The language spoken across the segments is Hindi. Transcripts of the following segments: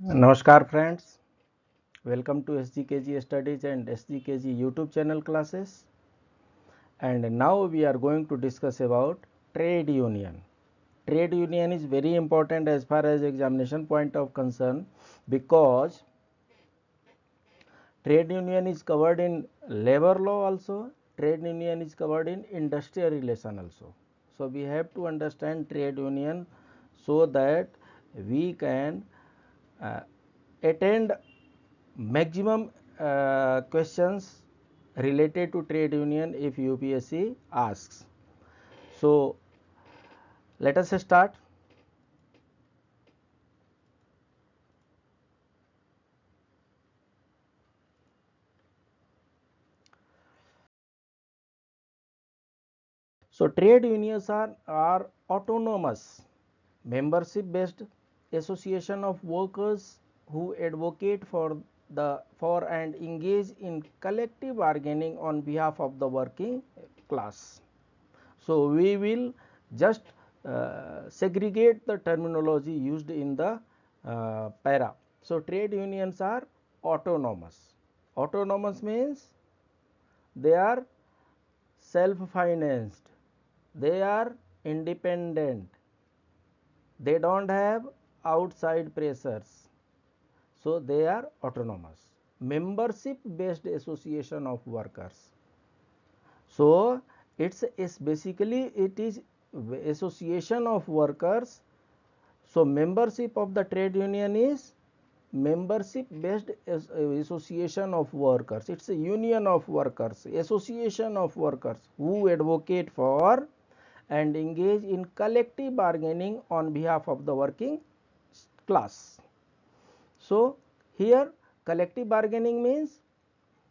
Namaskar friends, welcome to SGKG studies and SGKG YouTube channel classes and now we are going to discuss about trade union. Trade union is very important as far as examination point of concern because trade union is covered in labor law also, trade union is covered in industrial relation also. So we have to understand trade union so that we can uh, attend maximum uh, questions related to trade union if UPSC asks. So, let us start. So, trade unions are, are autonomous membership based association of workers who advocate for the for and engage in collective bargaining on behalf of the working class. So, we will just uh, segregate the terminology used in the uh, para. So, trade unions are autonomous. Autonomous means they are self financed, they are independent, they do not have outside pressures. So, they are autonomous. Membership based association of workers. So, it's, basically it is association of workers. So, membership of the trade union is membership based association of workers it's a union of workers association of workers who advocate for and engage in collective bargaining on behalf of the working class. So, here collective bargaining means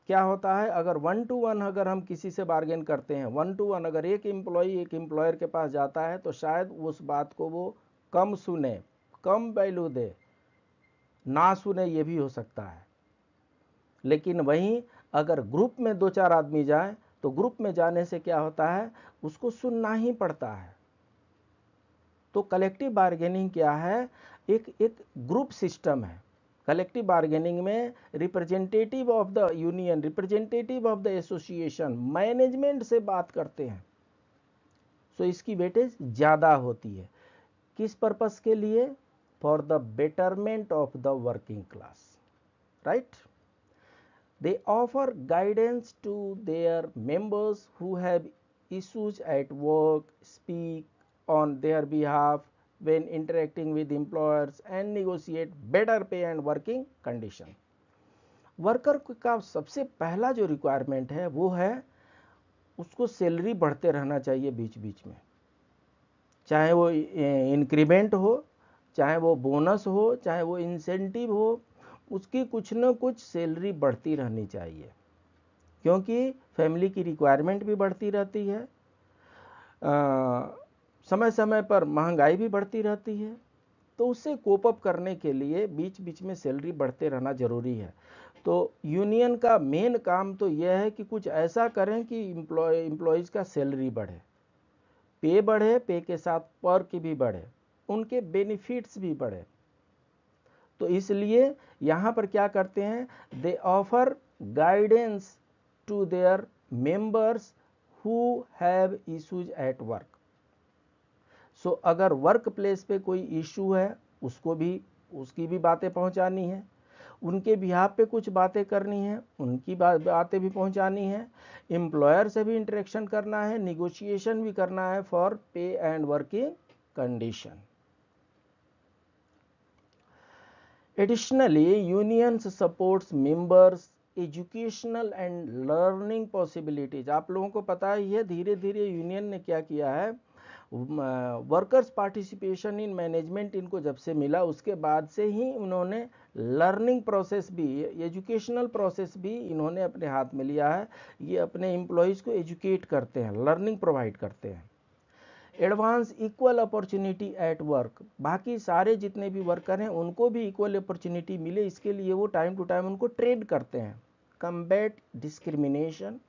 क्या होता है अगर वन टू वन अगर हम किसी से बार्गेन करते हैं वन टू वन अगर एक एम्प्लॉय एक एम्प्लॉयर के पास जाता है तो शायद उस बात को वो कम सुने कम वैल्यू दे ना सुने ये भी हो सकता है लेकिन वहीं अगर ग्रुप में दो चार आदमी जाए तो ग्रुप में जाने से क्या होता है उसको सुनना ही पड़ता है तो कलेक्टिव बार्गेनिंग क्या है एक एक ग्रुप सिस्टम है कलेक्टिव बार्गेनिंग में representative of the union representative of the association management से बात करते हैं सो so, इसकी वेटेज ज़्यादा होती है किस पर्पस के लिए for the betterment of the working class right they offer guidance to their members who have issues at work speak on their behalf when interacting with employers and negotiate better pay and working condition worker का सबसे पहला जो रिक्वायरमेंट है वो है उसको सैलरी बढ़ते रहना चाहिए बीच बीच में चाहे वो इंक्रीमेंट हो चाहे वो बोनस हो चाहे वो इंसेंटिव हो उसकी कुछ न कुछ सैलरी बढ़ती रहनी चाहिए क्योंकि फैमिली की रिक्वायरमेंट भी बढ़ती रहती है आ, समय समय पर महंगाई भी बढ़ती रहती है तो उसे कोप अप करने के लिए बीच बीच में सैलरी बढ़ते रहना ज़रूरी है तो यूनियन का मेन काम तो यह है कि कुछ ऐसा करें कि इम्प्लॉय इम्प्लॉयज का सैलरी बढ़े पे बढ़े पे के साथ पर की भी बढ़े उनके बेनिफिट्स भी बढ़े तो इसलिए यहाँ पर क्या करते हैं they offer guidance to their members who have issues at work so अगर वर्क प्लेस पे कोई इशू है उसको भी उसकी भी बातें पहुंचानी है उनके बिहाफ पे कुछ बातें करनी है उनकी बात बातें भी पहुंचानी है एम्प्लॉयर से भी इंटरेक्शन करना है निगोशिएशन भी करना है for pay and working condition additionally unions supports members educational and learning possibilities आप लोगों को पता ही है धीरे धीरे यूनियन ने क्या किया है वर्कर्स पार्टिसिपेशन इन मैनेजमेंट इनको जब से मिला उसके बाद से ही उन्होंने लर्निंग प्रोसेस भी एजुकेशनल प्रोसेस भी इन्होंने अपने हाथ में लिया है ये अपने एम्प्लॉयज़ को एजुकेट करते हैं लर्निंग प्रोवाइड करते हैं advance equal opportunity at work बाकी सारे जितने भी वर्कर हैं उनको भी इक्वल अपॉर्चुनिटी मिले इसके लिए वो टाइम टू टाइम उनको ट्रेड करते हैं कम्बैट डिस्क्रिमिनेशन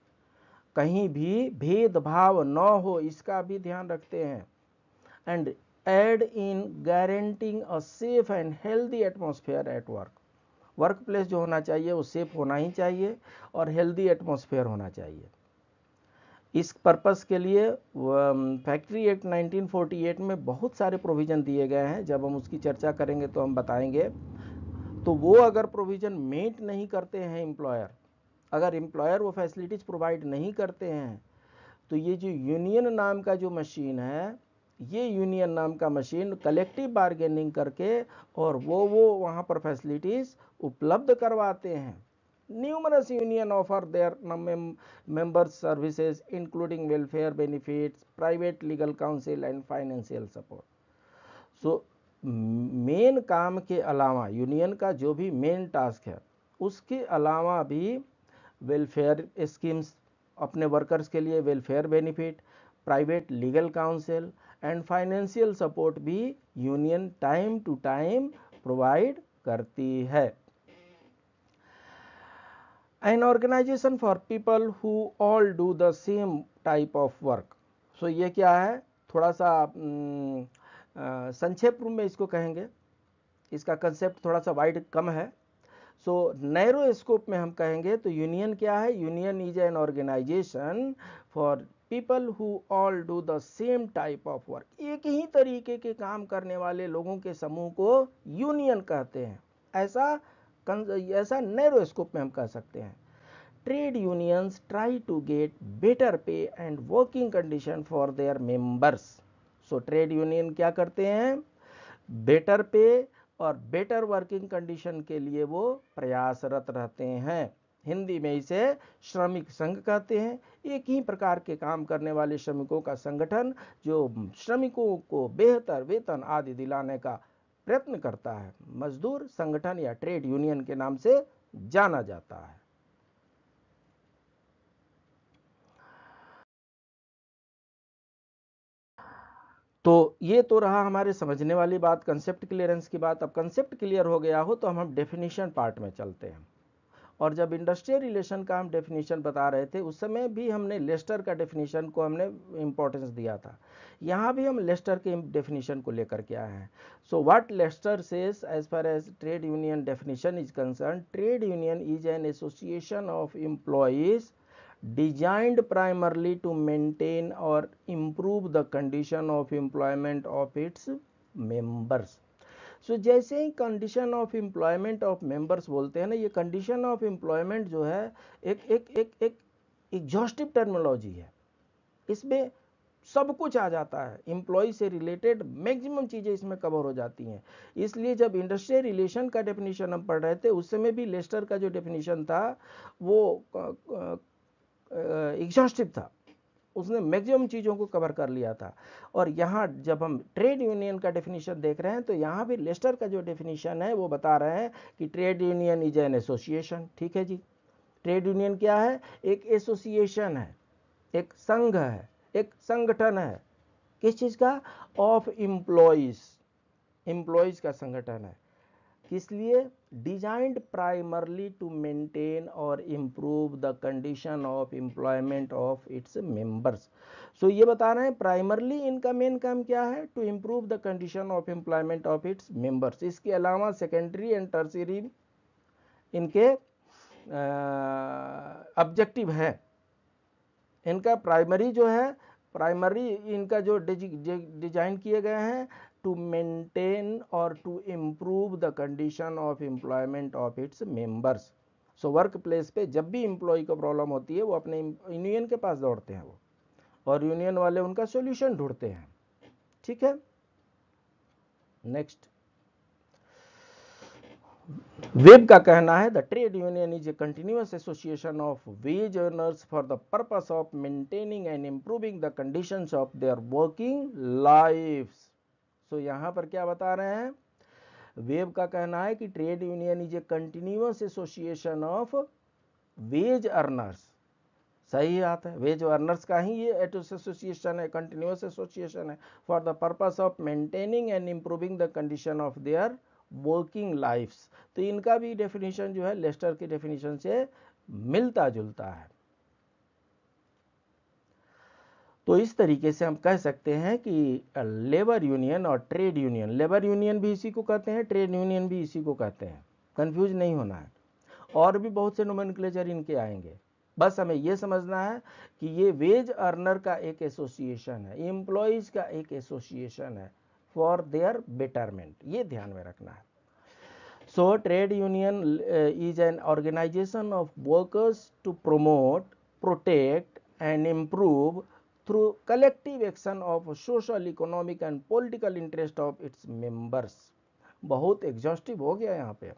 कहीं भी भेदभाव न हो इसका भी ध्यान रखते हैं and aid in guaranteeing a safe and healthy atmosphere at work workplace जो होना चाहिए वो सेफ होना ही चाहिए और हेल्दी एटमोसफेयर होना चाहिए इस पर्पस के लिए फैक्ट्री एक्ट 1948 में बहुत सारे प्रोविज़न दिए गए हैं जब हम उसकी चर्चा करेंगे तो हम बताएंगे तो वो अगर प्रोविज़न मेंट नहीं करते हैं एम्प्लॉयर अगर एम्प्लॉयर वो फैसिलिटीज़ प्रोवाइड नहीं करते हैं तो ये जो यूनियन नाम का जो मशीन है ये यूनियन नाम का मशीन कलेक्टिव बार्गेनिंग करके और वो वो वहाँ पर फैसिलिटीज़ उपलब्ध करवाते हैं numerous union offer their members services including welfare benefits private legal council and financial support so main काम के अलावा यूनियन का जो भी मेन टास्क है उसके अलावा भी वेलफेयर स्कीम्स अपने वर्कर्स के लिए welfare benefit private legal council and financial support भी union time to time provide करती है an organization for people who all do the same type of work so ये क्या है थोड़ा सा हम्म, संक्षेप रूप में इसको कहेंगे इसका कंसेप्ट थोड़ा सा वाइड कम है सो नैरो स्कोप में हम कहेंगे तो यूनियन क्या है union is an organization for people who all do the same type of work एक ही तरीके के काम करने वाले लोगों के समूह को यूनियन कहते हैं ऐसा ऐसा नैरो स्कोप में हम कह सकते हैं trade unions try to get better pay and working condition for their members so trade union क्या करते हैं बेटर पे और बेटर वर्किंग कंडीशन के लिए वो प्रयासरत रहते हैं हिंदी में इसे श्रमिक संघ कहते हैं एक ही प्रकार के काम करने वाले श्रमिकों का संगठन जो श्रमिकों को बेहतर वेतन आदि दिलाने का प्रयत्न करता है मजदूर संगठन या ट्रेड यूनियन के नाम से जाना जाता है तो ये तो रहा हमारे समझने वाली बात कंसेप्ट क्लियरेंस की बात अब कंसेप्ट क्लियर हो गया हो तो हम हम डेफिनेशन पार्ट में चलते हैं और जब इंडस्ट्रियल रिलेशन का हम डेफिनेशन बता रहे थे उस समय भी हमने लेस्टर का डेफिनेशन को हमने इम्पोर्टेंस दिया था यहाँ भी हम लेस्टर के डेफिनेशन को लेकर के आए हैं so what Lester says as far as trade union definition is concern trade union is an association of employees designed primarily to maintain or improve the condition of employment of its members so so, जैसे ही condition of employment of members बोलते हैं ना ये कंडीशन ऑफ एम्प्लॉयमेंट जो है एक एक एक एक एग्जॉस्टिव टर्मोलॉजी है इसमें सब कुछ आ जाता है एम्प्लॉय से रिलेटेड मैक्सिमम चीज़ें इसमें कवर हो जाती हैं इसलिए जब इंडस्ट्रियल रिलेशन का डेफिनेशन हम पढ़ रहे थे उस समय भी लेस्टर का जो डेफिनेशन था वो एग्जॉस्टिव था उसने मैक्सिमम चीज़ों को कवर कर लिया था और यहाँ जब हम ट्रेड यूनियन का डेफिनेशन देख रहे हैं तो यहाँ भी लेस्टर का जो डेफिनेशन है वो बता रहे हैं कि trade union is an association ठीक है जी ट्रेड यूनियन क्या है एक एसोसिएशन है एक संघ है एक संगठन है किस चीज़ का ऑफ इंप्लॉइज एम्प्लॉयज़ का संगठन है किस लिए डिजाइंड प्राइमरली टू maintain और improve the condition of employment of its members so ये बता रहे हैं प्राइमरली इनका मेन काम क्या है to improve the condition of employment of its members इसके अलावा सेकेंडरी एंड टर्सरी इनके ऑब्जेक्टिव है इनका प्राइमरी जो है प्राइमरी इनका जो डिजाइन किए गए हैं to maintain or to improve the condition of employment of its members so workplace पे जब भी एम्प्लॉय को प्रॉब्लम होती है वो अपने यूनियन के पास दौड़ते हैं वो और यूनियन वाले उनका सॉल्यूशन ढूंढते हैं ठीक है नेक्स्ट वेब का कहना है the trade union is a continuous association of wage earners for the purpose of maintaining and improving the conditions of their working lifes so so, यहाँ पर क्या बता रहे हैं वेब का कहना है कि trade union is a continuous association of wage earners सही बात है वेज अर्नर्स का ही ये एसोसिएशन है कंटिन्यूस एसोसिएशन है for the purpose of maintaining and improving the condition of their working lifes तो इनका भी डेफिनेशन जो है लेस्टर की डेफिनेशन से मिलता जुलता है तो इस तरीके से हम कह सकते हैं कि लेबर यूनियन और ट्रेड यूनियन लेबर यूनियन भी इसी को कहते हैं ट्रेड यूनियन भी इसी को कहते हैं कंफ्यूज नहीं होना है और भी बहुत से नोमेनक्लेचर इनके आएंगे बस हमें यह समझना है कि ये वेज अर्नर का एक एसोसिएशन है एम्प्लॉयज़ का एक एसोसिएशन है फॉर देयर बेटरमेंट ये ध्यान में रखना है so trade union is an organization of workers to promote protect and improve through collective action of social economic and political interest of its members बहुत एग्जॉस्टिव हो गया यहाँ पे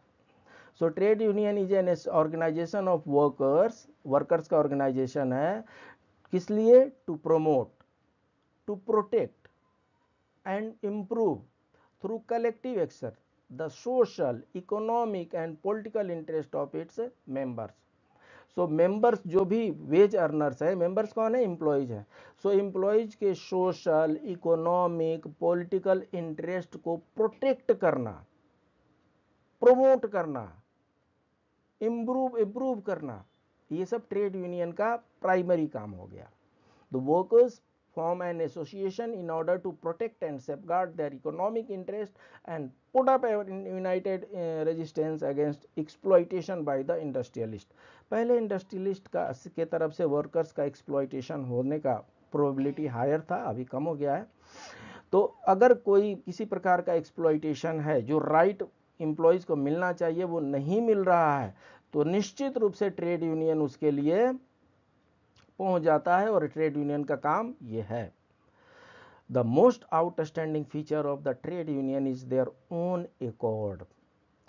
so trade union is an organization of workers workers का ऑर्गेनाइजेशन है किस लिए to promote to protect and improve through collective action the social economic and political interest of its members so members जो भी वेज अर्नर्स हैं मेंबर्स कौन है इम्प्लॉयज़ हैं सो इम्प्लॉयज़ के सोशल इकोनॉमिक पॉलिटिकल इंटरेस्ट को प्रोटेक्ट करना प्रमोट करना इम्प्रूव इम्प्रूव करना ये सब ट्रेड यूनियन का प्राइमरी काम हो गया the workers form an association in order to protect and safeguard their economic interest and put up united resistance against exploitation by the industrialist पहले इंडस्ट्रियलिस्ट का के तरफ से वर्कर्स का एक्सप्लॉयटेशन होने का प्रोबेबिलिटी हायर था अभी कम हो गया है तो अगर कोई किसी प्रकार का एक्सप्लॉयटेशन है जो राइट एम्प्लॉयज़ को मिलना चाहिए वो नहीं मिल रहा है तो निश्चित रूप से ट्रेड यूनियन उसके लिए पहुंच जाता है और ट्रेड यूनियन का काम ये है the most outstanding feature of the trade union is their own accord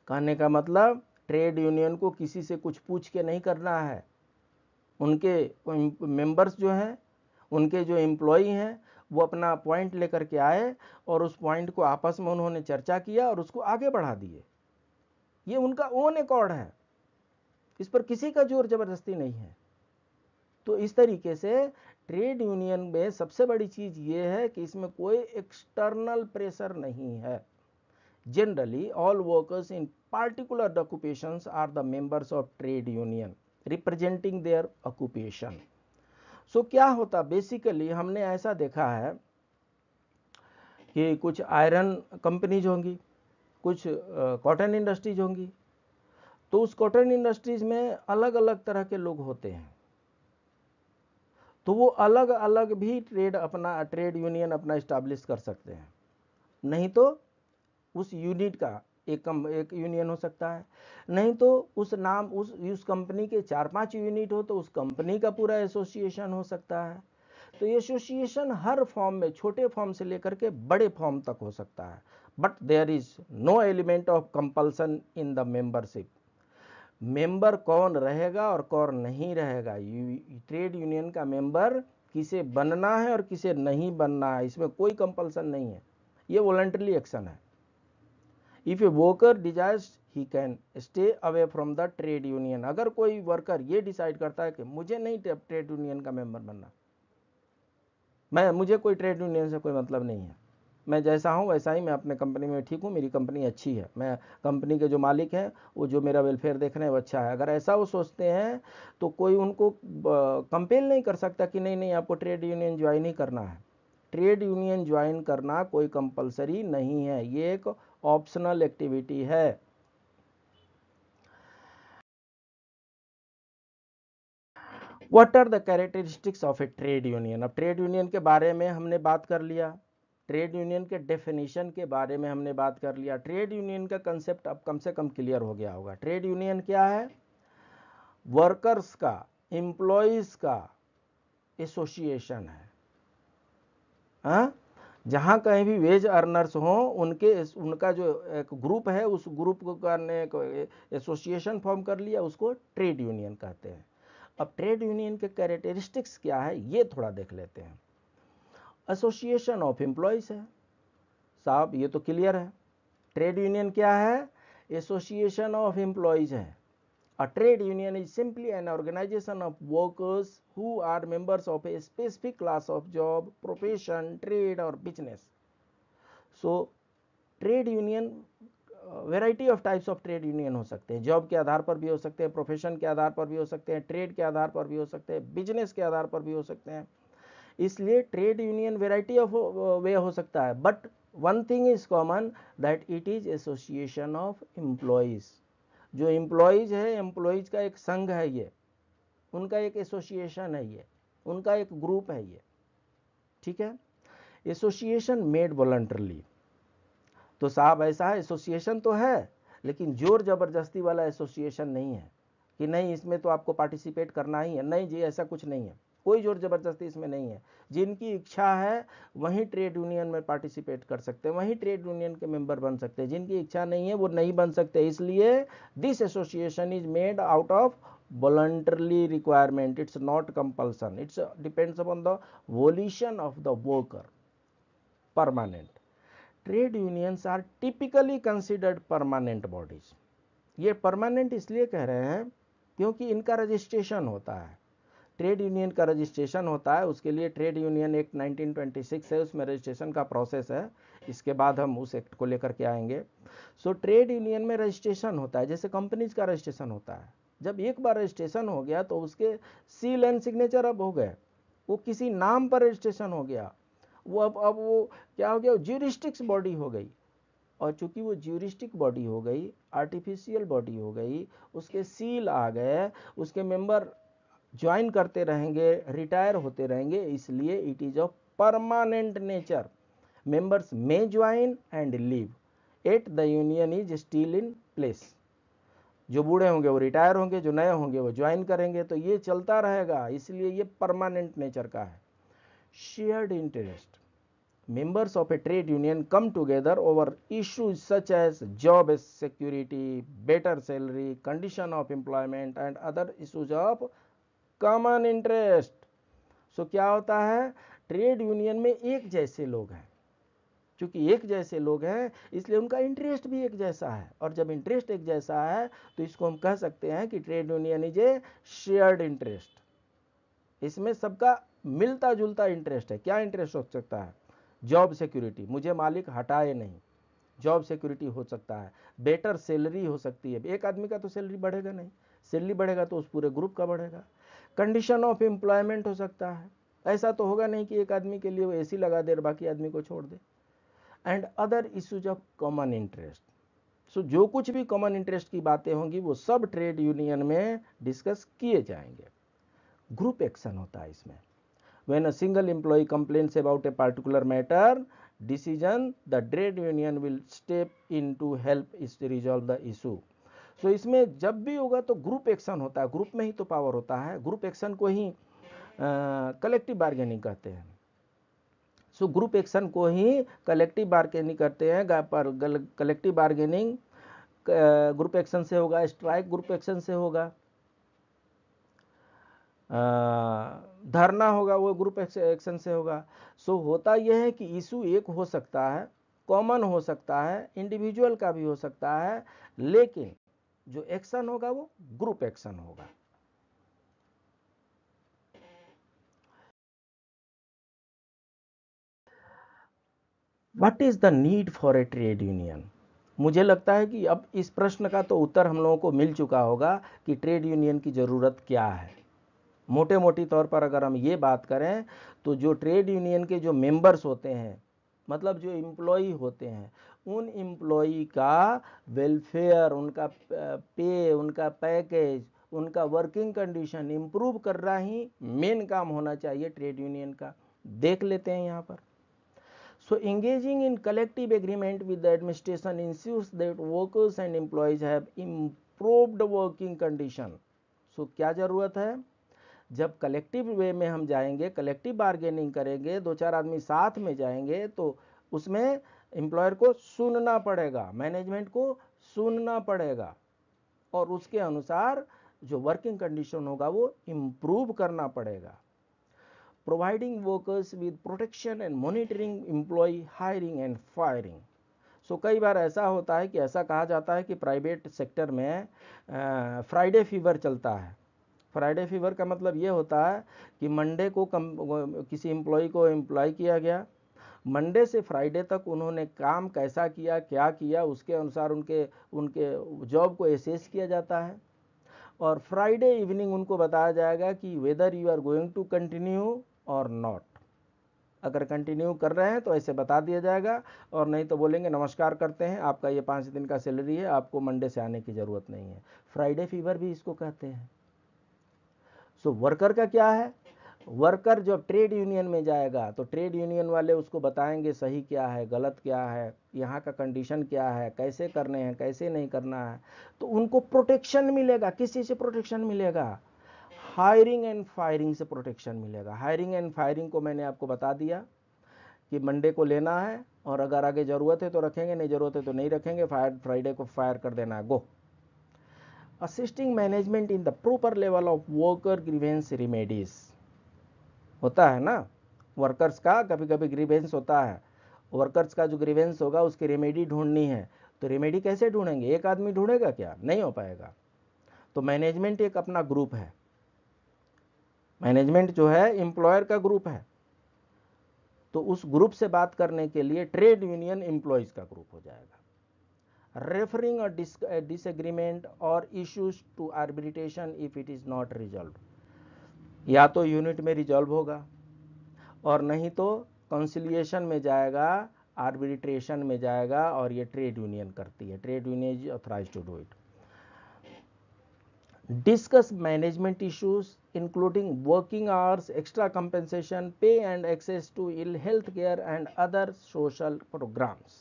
कहने का मतलब ट्रेड यूनियन को किसी से कुछ पूछ के नहीं करना है उनके मेंबर्स जो हैं उनके जो एम्प्लॉई हैं वो अपना पॉइंट लेकर के आए और उस पॉइंट को आपस में उन्होंने चर्चा किया और उसको आगे बढ़ा दिए ये उनका ओन एकॉर्ड है इस पर किसी का जोर जबरदस्ती नहीं है तो इस तरीके से ट्रेड यूनियन में सबसे बड़ी चीज़ ये है कि इसमें कोई एक्सटर्नल प्रेशर नहीं है generally all workers in particular occupations are the members of trade union representing their occupation so so, क्या होता बेसिकली हमने ऐसा देखा है कि कुछ आयरन कंपनीज होंगी कुछ कॉटन इंडस्ट्रीज होंगी तो उस कॉटन इंडस्ट्रीज में अलग अलग तरह के लोग होते हैं तो वो अलग अलग भी ट्रेड अपना ट्रेड यूनियन अपना इस्टाब्लिश कर सकते हैं नहीं तो उस यूनिट का एक कम एक यूनियन हो सकता है नहीं तो उस नाम उस उस कंपनी के चार पांच यूनिट हो तो उस कंपनी का पूरा एसोसिएशन हो सकता है तो एसोसिएशन हर फॉर्म में छोटे फॉर्म से लेकर के बड़े फॉर्म तक हो सकता है but there is no element of compulsion in the membership member कौन रहेगा और कौन नहीं रहेगा ट्रेड यूनियन का मेंबर किसे बनना है और किसे नहीं बनना है इसमें कोई कंपल्सन नहीं है ये वॉलेंटरी एक्शन है if a worker desires he can stay away from the trade union अगर कोई वर्कर ये डिसाइड करता है कि मुझे नहीं ट्रेड यूनियन का मेंबर बनना मैं मुझे कोई ट्रेड यूनियन से कोई मतलब नहीं है मैं जैसा हूँ वैसा ही मैं अपने कंपनी में ठीक हूँ मेरी कंपनी अच्छी है मैं कंपनी के जो मालिक हैं वो जो मेरा वेलफेयर देख रहे हैं वो अच्छा है अगर ऐसा वो सोचते हैं तो कोई उनको कंपेल नहीं कर सकता कि नहीं नहीं आपको ट्रेड यूनियन ज्वाइन ही करना है ट्रेड यूनियन ज्वाइन करना कोई कंपलसरी नहीं है ये एक ऑप्शनल एक्टिविटी है what are the characteristics of a trade union अब ट्रेड यूनियन के बारे में हमने बात कर लिया ट्रेड यूनियन के डेफिनेशन के बारे में हमने बात कर लिया ट्रेड यूनियन का कंसेप्ट अब कम से कम क्लियर हो गया होगा ट्रेड यूनियन क्या है वर्कर्स का एम्प्लॉयज का एसोसिएशन है हा? जहाँ कहीं भी वेज अर्नर्स हों उनके उनका जो एक ग्रुप है उस ग्रुप करने को एसोसिएशन फॉर्म कर लिया उसको ट्रेड यूनियन कहते हैं अब ट्रेड यूनियन के कैरेक्टरिस्टिक्स क्या है ये थोड़ा देख लेते हैं एसोसिएशन ऑफ एम्प्लॉयज है साहब ये तो क्लियर है ट्रेड यूनियन क्या है एसोसिएशन ऑफ एम्प्लॉयज है A trade union is simply an organization of workers who are members of a specific class of job, profession, trade or business. So trade union variety of types of trade union हो सकते हैं जॉब के आधार पर भी हो सकते हैं प्रोफेशन के आधार पर भी हो सकते हैं ट्रेड के आधार पर भी हो सकते हैं बिजनेस के आधार पर भी हो सकते हैं इसलिए trade union variety of way हो सकता है but one thing is common that it is association of employees जो एम्प्लॉयज़ है एम्प्लॉयज़ का एक संघ है ये उनका एक एसोसिएशन है ये उनका एक ग्रुप है ये ठीक है एसोसिएशन मेड वॉलंटरली तो साहब ऐसा है एसोसिएशन तो है लेकिन जोर जबरदस्ती वाला एसोसिएशन नहीं है कि नहीं इसमें तो आपको पार्टिसिपेट करना ही है नहीं जी ऐसा कुछ नहीं है कोई जोर ज़बरदस्ती इसमें नहीं है जिनकी इच्छा है वहीं ट्रेड यूनियन में पार्टिसिपेट कर सकते हैं वहीं ट्रेड यूनियन के मेंबर बन सकते हैं जिनकी इच्छा नहीं है वो नहीं बन सकते इसलिए this association is made out of voluntarily requirement it's not compulsion it's depends upon the volition of the worker permanent trade unions are typically considered permanent bodies ये परमानेंट इसलिए कह रहे हैं क्योंकि इनका रजिस्ट्रेशन होता है ट्रेड यूनियन का रजिस्ट्रेशन होता है उसके लिए ट्रेड यूनियन एक्ट 1926 है उसमें रजिस्ट्रेशन का प्रोसेस है इसके बाद हम उस एक्ट को लेकर के आएंगे सो ट्रेड यूनियन में रजिस्ट्रेशन होता है जैसे कंपनीज का रजिस्ट्रेशन होता है जब एक बार रजिस्ट्रेशन हो गया तो उसके सील एंड सिग्नेचर अब हो गए वो किसी नाम पर रजिस्ट्रेशन हो गया वो अब अब वो क्या हो गया ज्यूरिस्टिक्स बॉडी हो गई और चूंकि वो ज्यूरिस्टिक बॉडी हो गई आर्टिफिशियल बॉडी हो गई उसके सील आ गए उसके मेंबर ज्वाइन करते रहेंगे रिटायर होते रहेंगे इसलिए it is of permanent nature members may join and leave at the union is still in place जो बूढ़े होंगे वो रिटायर होंगे जो नए होंगे वो ज्वाइन करेंगे तो ये चलता रहेगा इसलिए ये परमानेंट नेचर का है shared interest members of a trade union come together over issues such as job security better salary condition of employment and other issues of common interest so क्या होता है ट्रेड यूनियन में एक जैसे लोग हैं चूंकि एक जैसे लोग हैं इसलिए उनका इंटरेस्ट भी एक जैसा है और जब इंटरेस्ट एक जैसा है तो इसको हम कह सकते हैं कि trade union is a shared interest इसमें सबका मिलता जुलता इंटरेस्ट है क्या इंटरेस्ट हो सकता है जॉब सिक्योरिटी मुझे मालिक हटाए नहीं जॉब सिक्योरिटी हो सकता है बेटर सैलरी हो सकती है एक आदमी का तो सैलरी बढ़ेगा नहीं सैलरी बढ़ेगा तो उस पूरे ग्रुप का बढ़ेगा कंडीशन ऑफ एम्प्लॉयमेंट हो सकता है ऐसा तो होगा नहीं कि एक आदमी के लिए वो ए लगा दे और बाकी आदमी को छोड़ दे and other issues of common interest so जो कुछ भी कॉमन इंटरेस्ट की बातें होंगी वो सब ट्रेड यूनियन में डिस्कस किए जाएंगे ग्रुप एक्शन होता है इसमें when a single employ employee about a particular matter decision the trade union will step in to help help resolve the issue तो इसमें जब भी होगा तो ग्रुप एक्शन होता है ग्रुप में ही तो पावर होता है ग्रुप एक्शन को ही कलेक्टिव बार्गेनिंग कहते हैं सो ग्रुप एक्शन को ही कलेक्टिव बार्गेनिंग करते हैं कलेक्टिव बार्गेनिंग ग्रुप एक्शन से होगा स्ट्राइक ग्रुप एक्शन से होगा धरना होगा वो ग्रुप एक्शन से होगा सो so, होता यह है कि इशू एक हो सकता है कॉमन हो सकता है इंडिविजुअल का भी हो सकता है लेकिन जो एक्शन होगा वो ग्रुप एक्शन होगा what is the need for a trade union मुझे लगता है कि अब इस प्रश्न का तो उत्तर हम लोगों को मिल चुका होगा कि ट्रेड यूनियन की ज़रूरत क्या है मोटे मोटी तौर पर अगर हम ये बात करें तो जो ट्रेड यूनियन के जो मेंबर्स होते हैं मतलब जो इम्प्लॉई होते हैं उन इम्प्लॉई का वेलफेयर उनका पे उनका पैकेज उनका वर्किंग कंडीशन इम्प्रूव कर रहा ही मेन काम होना चाहिए ट्रेड यूनियन का देख लेते हैं यहाँ पर so engaging in collective agreement with the administration ensures that workers and employees have improved working condition so क्या जरूरत है जब कलेक्टिव वे में हम जाएंगे कलेक्टिव बार्गेनिंग करेंगे दो चार आदमी साथ में जाएंगे तो उसमें एम्प्लॉयर को सुनना पड़ेगा मैनेजमेंट को सुनना पड़ेगा और उसके अनुसार जो वर्किंग कंडीशन होगा वो इम्प्रूव करना पड़ेगा providing workers with protection and monitoring employ hiring and firing so कई बार ऐसा होता है कि ऐसा कहा जाता है कि प्राइवेट सेक्टर में फ्राइडे फीवर चलता है फ्राइडे फीवर का मतलब ये होता है कि मंडे को कम किसी एम्प्लॉय को एम्प्लॉय किया गया मंडे से फ्राइडे तक उन्होंने काम कैसा किया क्या किया उसके अनुसार उनके उनके जॉब को एसेस किया जाता है और फ्राइडे इवनिंग उनको बताया जाएगा कि whether you are going to continue और नॉट अगर कंटिन्यू कर रहे हैं तो ऐसे बता दिया जाएगा और नहीं तो बोलेंगे नमस्कार करते हैं आपका ये पाँच दिन का सैलरी है आपको मंडे से आने की ज़रूरत नहीं है फ्राइडे फीवर भी इसको कहते हैं सो वर्कर का क्या है वर्कर जब ट्रेड यूनियन में जाएगा तो ट्रेड यूनियन वाले उसको बताएंगे सही क्या है गलत क्या है यहाँ का कंडीशन क्या है कैसे करने हैं कैसे नहीं करना है तो उनको प्रोटेक्शन मिलेगा किस चीज़ से प्रोटेक्शन मिलेगा हायरिंग एंड फायरिंग से प्रोटेक्शन मिलेगा हायरिंग एंड फायरिंग को मैंने आपको बता दिया कि मंडे को लेना है और अगर आगे ज़रूरत है तो रखेंगे नहीं ज़रूरत है तो नहीं रखेंगे फायर फ्राइडे को फायर कर देना है go assisting management in the proper level of worker grievance remedies होता है ना वर्कर्स का कभी कभी ग्रीवेंस होता है वर्कर्स का जो ग्रीवेंस होगा उसकी रेमेडी ढूंढनी है तो रेमेडी कैसे ढूंढेंगे एक आदमी ढूंढेगा क्या नहीं हो पाएगा तो मैनेजमेंट एक अपना ग्रुप है मैनेजमेंट जो है एम्प्लॉयर का ग्रुप है तो उस ग्रुप से बात करने के लिए ट्रेड यूनियन एम्प्लॉयज़ का ग्रुप हो जाएगा referring a, dis a disagreement or issues to arbitration if it is या तो यूनिट में रिजॉल्व होगा और नहीं तो कंसिलिएशन में जाएगा आर्बिट्रेशन में जाएगा और ये ट्रेड यूनियन करती है trade union is authorize to do it discuss management issues including working hours extra compensation pay and access to ill health care and other social programs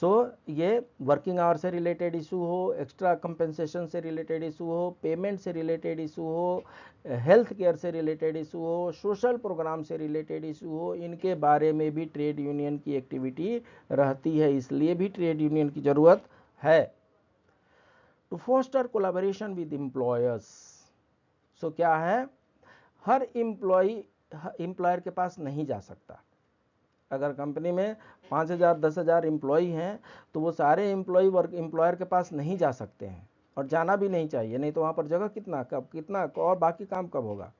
so so, ये वर्किंग आवर से रिलेटेड इशू हो एक्स्ट्रा कंपेंसेशन से रिलेटेड इशू हो पेमेंट से रिलेटेड इशू हो हेल्थ केयर से रिलेटेड इशू हो सोशल प्रोग्राम से रिलेटेड इशू हो इनके बारे में भी ट्रेड यूनियन की एक्टिविटी रहती है इसलिए भी ट्रेड यूनियन की ज़रूरत है to foster collaboration with employers so क्या है हर इम्प्लॉय इम्प्लॉयर के पास नहीं जा सकता अगर कंपनी में पाँच हज़ार दस हज़ार इम्प्लॉई हैं तो वो सारे इम्प्लॉई वर्क एम्प्लॉयर के पास नहीं जा सकते हैं और जाना भी नहीं चाहिए नहीं तो वहाँ पर जगह कितना कब कितना और बाकी काम कब होगा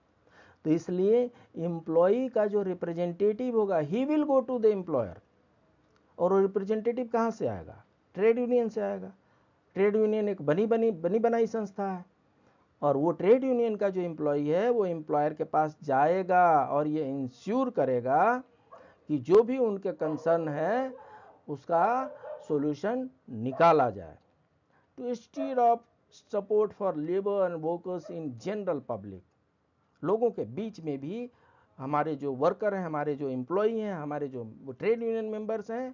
तो इसलिए इम्प्लॉई का जो रिप्रेजेंटेटिव होगा he will go to the employer और वो रिप्रेजेंटेटिव कहाँ से आएगा ट्रेड यूनियन से आएगा ट्रेड यूनियन एक बनी बनी बनी बनाई संस्था है और वो ट्रेड यूनियन का जो एम्प्लॉई है वो एम्प्लॉयर के पास जाएगा और ये इंश्योर करेगा कि जो भी उनके कंसर्न है उसका सॉल्यूशन निकाला जाए to steer of support for labour and workers in general public लोगों के बीच में भी हमारे जो वर्कर हैं हमारे जो एम्प्लॉई हैं हमारे जो ट्रेड यूनियन मेंबर्स हैं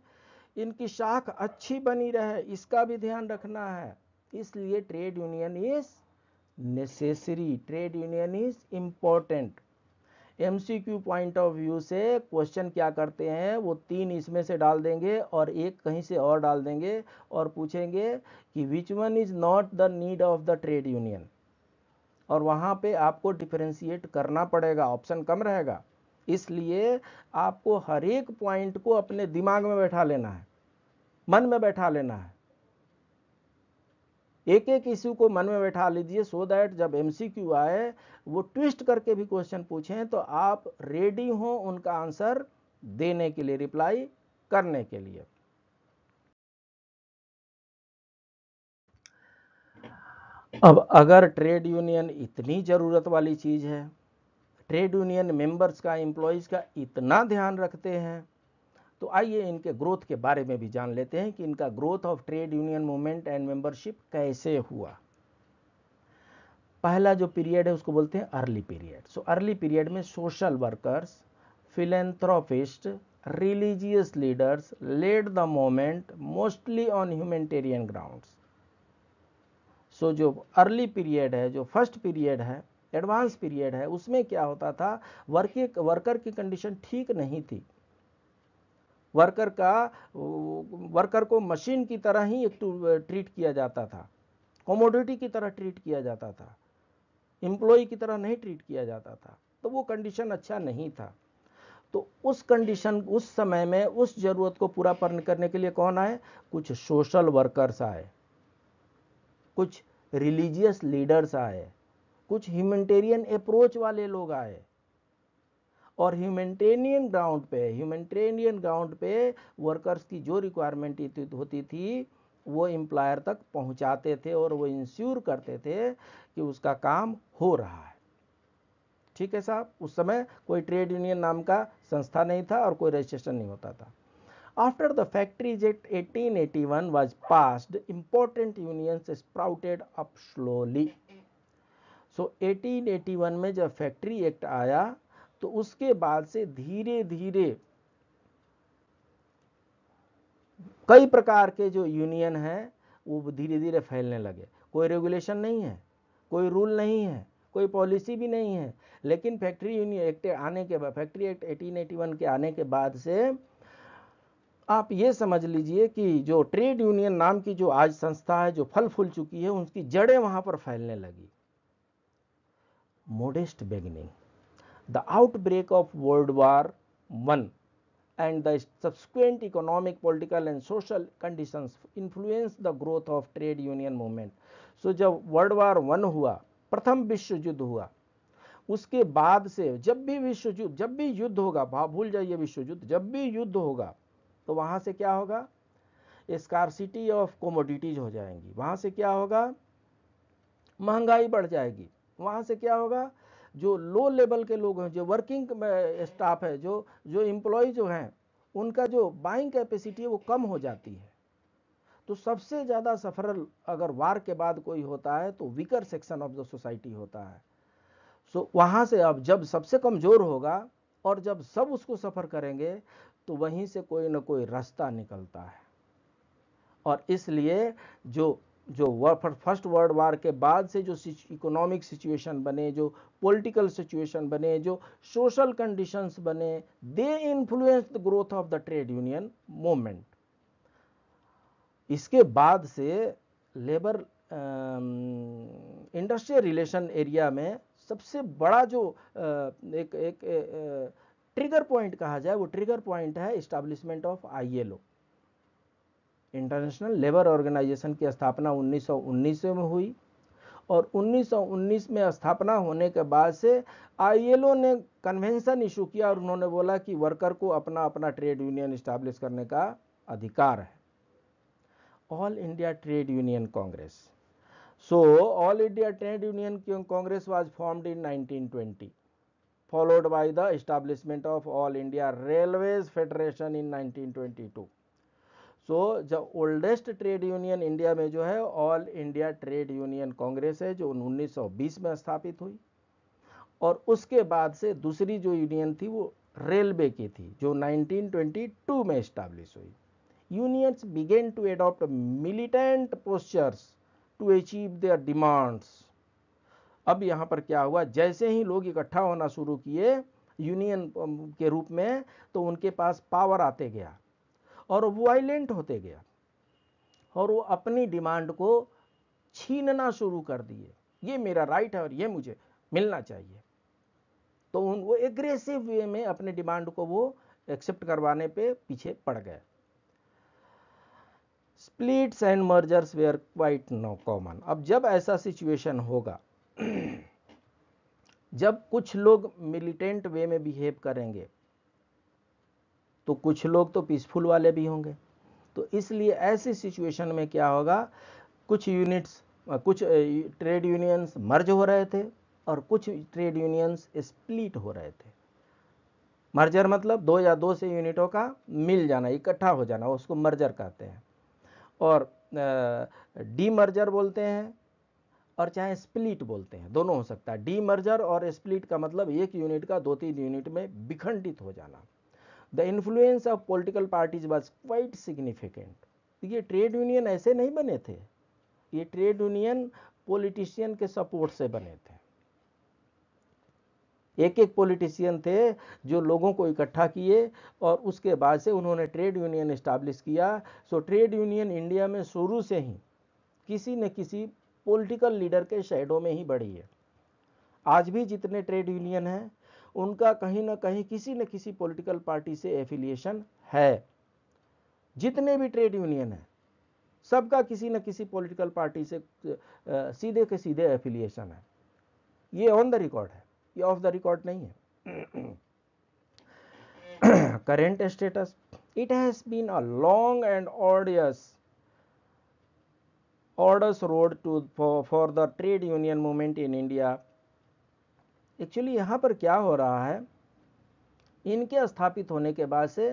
इनकी शाख अच्छी बनी रहे इसका भी ध्यान रखना है इसलिए trade union is necessary trade union is important MCQ point of view से क्वेश्चन क्या करते हैं वो तीन इसमें से डाल देंगे और एक कहीं से और डाल देंगे और पूछेंगे कि which one is not the need of the trade union और वहाँ पे आपको डिफ्रेंशिएट करना पड़ेगा ऑप्शन कम रहेगा इसलिए आपको हर एक पॉइंट को अपने दिमाग में बैठा लेना है मन में बैठा लेना है एक एक इश्यू को मन में बैठा लीजिए सो दैट जब एम आए वो ट्विस्ट करके भी क्वेश्चन पूछें तो आप रेडी हों उनका आंसर देने के लिए रिप्लाई करने के लिए अब अगर ट्रेड यूनियन इतनी ज़रूरत वाली चीज़ है ट्रेड यूनियन मेंबर्स का एम्प्लॉयज़ का इतना ध्यान रखते हैं तो आइए इनके ग्रोथ के बारे में भी जान लेते हैं कि इनका growth of trade union movement and membership कैसे हुआ पहला जो पीरियड है उसको बोलते हैं early period so early period में social workers philanthropist religious leaders led the movement mostly on humanitarian grounds so जो अर्ली पीरियड है जो फर्स्ट पीरियड है एडवांस पीरियड है उसमें क्या होता था वर्क वर्कर की कंडीशन ठीक नहीं थी वर्कर का वर्कर को मशीन की तरह ही एक ट्रीट तो, किया जाता था कॉमोडिटी की तरह ट्रीट किया जाता था एम्प्लॉय की तरह नहीं ट्रीट किया जाता था तो वो कंडीशन अच्छा नहीं था तो उस कंडीशन उस समय में उस जरूरत को पूरा पूर्ण करने के लिए कौन आए कुछ सोशल वर्कर्स आए कुछ रिलीजियस लीडर्स आए कुछ ह्यूमनिटेरियन अप्रोच वाले लोग आए और ह्यूमेंटेनियन ग्राउंड पे ह्यूमेंटेनियन ग्राउंड पे वर्कर्स की जो रिक्वायरमेंट होती थी वो एम्प्लॉयर तक पहुंचाते थे और वो इंश्योर करते थे कि उसका काम हो रहा है ठीक है साहब उस समय कोई ट्रेड यूनियन नाम का संस्था नहीं था और कोई रजिस्ट्रेशन नहीं होता था After the Factories Act 1881 was passed, important unions sprouted so eighteen eighty 1881 में जब फैक्ट्री एक्ट आया तो उसके बाद से धीरे धीरे कई प्रकार के जो यूनियन हैं वो धीरे धीरे फैलने लगे कोई रेगुलेशन नहीं है कोई रूल नहीं है कोई पॉलिसी भी नहीं है लेकिन फैक्ट्री यूनियन एक्ट आने के बाद फैक्ट्री एक्ट एटीन वन के आने के बाद से आप ये समझ लीजिए कि जो ट्रेड यूनियन नाम की जो आज संस्था है जो फल फूल चुकी है उनकी जड़ें वहां पर फैलने लगी modest beginning The outbreak of World War I and the subsequent economic, political and social conditions influenced the growth of trade union movement. So जब वर्ल्ड वार वन हुआ प्रथम विश्व युद्ध हुआ उसके बाद से जब भी विश्व युद्ध जब भी युद्ध होगा भूल जाइए विश्व युद्ध जब भी युद्ध होगा तो वहाँ से क्या होगा स्कारसिटी ऑफ कॉमोडिटीज हो जाएंगी वहाँ से क्या होगा महंगाई बढ़ जाएगी वहाँ से क्या होगा जो लो लेवल के लोग हैं जो वर्किंग स्टाफ है जो जो एम्प्लॉय जो हैं उनका जो बाइंग कैपेसिटी है वो कम हो जाती है तो सबसे ज़्यादा सफरल अगर वार के बाद कोई होता है तो weaker section of the society होता है सो so, वहाँ से अब जब सबसे कमज़ोर होगा और जब सब उसको सफ़र करेंगे तो वहीं से कोई ना कोई रास्ता निकलता है और इसलिए जो जो फर्स्ट वर्ल्ड वार के बाद से जो इकोनॉमिक सिचुएशन बने जो पॉलिटिकल सिचुएशन बने जो सोशल कंडीशंस बने they influence the growth of the trade union movement इसके बाद से लेबर इंडस्ट्रियल रिलेशन एरिया में सबसे बड़ा जो आ, एक एक, एक, एक ट्रिगर पॉइंट कहा जाए वो ट्रिगर पॉइंट है establishment of ILO international labour organisation की स्थापना 1919 में हुई और 1919 में स्थापना होने के बाद से आईएलओ ने कन्वेंशन इशू किया और उन्होंने बोला कि वर्कर को अपना अपना ट्रेड यूनियन इस्टेब्लिश करने का अधिकार है all India trade union congress so all India trade union congress was formed in 1920 followed by the establishment of all India railways federation in 1922 so जब ओल्डेस्ट ट्रेड यूनियन इंडिया में जो है all India trade union congress है जो 1920 में स्थापित हुई और उसके बाद से दूसरी जो यूनियन थी वो रेलवे की थी जो 1922 में इस्टाब्लिश हुई unions began to adopt militant postures to achieve their demands अब यहाँ पर क्या हुआ जैसे ही लोग इकट्ठा होना शुरू किए यूनियन के रूप में तो उनके पास पावर आते गया और वायलेंट होते गया और वो अपनी डिमांड को छीनना शुरू कर दिए ये मेरा राइट है और ये मुझे मिलना चाहिए तो उन वो एग्रेसिव वे में अपने डिमांड को वो एक्सेप्ट करवाने पे पीछे पड़ गए splits and mergers they are quite no common अब जब ऐसा सिचुएशन होगा जब कुछ लोग मिलिटेंट वे में बिहेव करेंगे तो कुछ लोग तो पीसफुल वाले भी होंगे तो इसलिए ऐसी सिचुएशन में क्या होगा कुछ यूनिट्स कुछ ट्रेड यूनियंस मर्ज हो रहे थे और कुछ ट्रेड यूनियंस स्प्लिट हो रहे थे मर्जर मतलब दो या दो से यूनिटों का मिल जाना इकट्ठा हो जाना उसको मर्जर कहते हैं और डी मर्जर बोलते हैं और चाहे स्प्लिट बोलते हैं दोनों हो सकता है डी मर्जर और स्प्लिट का मतलब एक यूनिट का दो तीन यूनिट में विखंडित हो जाना the influence of political parties was quite significant ये ट्रेड यूनियन ऐसे नहीं बने थे ये ट्रेड यूनियन पॉलिटिशियन के सपोर्ट से बने थे एक एक पॉलिटिशियन थे जो लोगों को इकट्ठा किए और उसके बाद से उन्होंने ट्रेड यूनियन इस्टाब्लिश किया सो ट्रेड यूनियन इंडिया में शुरू से ही किसी न किसी पॉलिटिकल लीडर के शेडो में ही बढ़ी है आज भी जितने ट्रेड यूनियन हैं उनका कहीं ना कहीं किसी न किसी पॉलिटिकल पार्टी से एफिलिएशन है जितने भी ट्रेड यूनियन है सबका किसी न किसी पॉलिटिकल पार्टी से सीधे के सीधे एफिलिएशन है ये ऑन द रिकॉर्ड है ये ऑफ द रिकॉर्ड नहीं है current status it has been a long and arduous orders road to for the trade union movement in India actually यहाँ पर क्या हो रहा है इनके स्थापित होने के बाद से